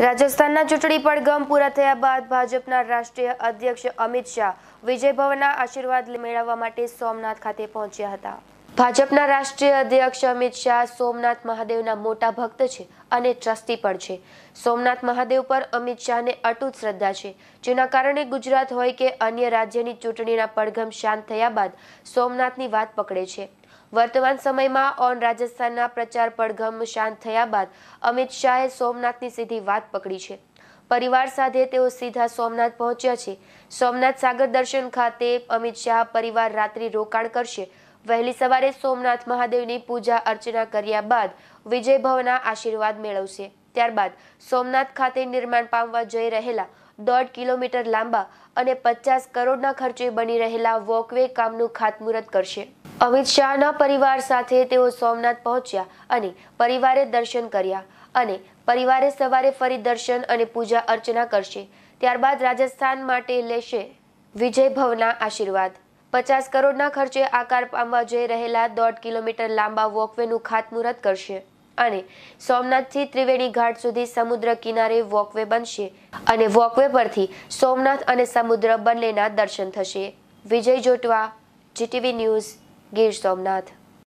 રાજસ્થાનના ચૂંટણી પડઘમ પૂરા થયા બાદ ભાજપના રાષ્ટ્રીય અધ્યક્ષ અમિત શાહ વિજયભવનના આશીર્વાદ મેળવવા માટે સોમનાથ ખાતે પહોંચ્યા હતા ભાજપના રાષ્ટ્રીય અધ્યક્ષ અમિત શાહ સોમનાથ મહાદેવના મોટા ભક્ત છે અને ટ્રસ્ટી પણ છે સોમનાથ મહાદેવ પર અમિત શાહને અટૂટ શ્રદ્ધા છે જેના કારણે ગુજરાત હોય કે અન્ય રાજ્યની ચૂંટણીના પડઘમ શાંત થયા બાદ સોમનાથની વાત પકડે છે વર્તમાન સમયમાં ઓન રાજસ્થાનના પ્રચાર પડઘમ શાંત થયા બાદ અમિત શાહે સોમનાથની સીધી વાત પકડી છે પરિવાર સાથે તેઓ સીધા સોમનાથ પહોંચ્યા છે સોમનાથ સાગર દર્શન ખાતે અમિત શાહ પરિવાર રાત્રિ રોકાણ કરશે વહેલી સવારે સોમનાથ મહાદેવની પૂજા અર્ચના કર્યા બાદ વિજય ભવના આશીર્વાદ મેળવશે ત્યારબાદ સોમનાથ ખાતે નિર્માણ પામવા જઈ રહેલા દોઢ કિલોમીટર લાંબા અને પચાસ કરોડના ખર્ચે બની રહેલા વોકવે કામનું ખાતમુહૂર્ત કરશે અમિત શાહના પરિવાર સાથે તેઓ સોમનાથ પહોંચ્યા અને પરિવારે દર્શન કર્યા અને પરિવારે સવારે ફરી દર્શન અને પૂજા અર્ચના કરશે ત્યારબાદ રાજસ્થાન માટે લેશે વિજય ભવના આશીર્વાદ પચાસ કરોડના ખર્ચે આકાર પામવા જઈ રહેલા દોઢ કિલોમીટર લાંબા વોકવેનું ખાતમુહૂર્ત કરશે અને સોમનાથથી ત્રિવેણી ઘાટ સુધી સમુદ્ર કિનારે વોકવે બનશે અને વોકવે પરથી સોમનાથ અને સમુદ્ર બંનેના દર્શન થશે વિજય જોટવા જીટીવી ન્યૂઝ ગીર સોમનાથ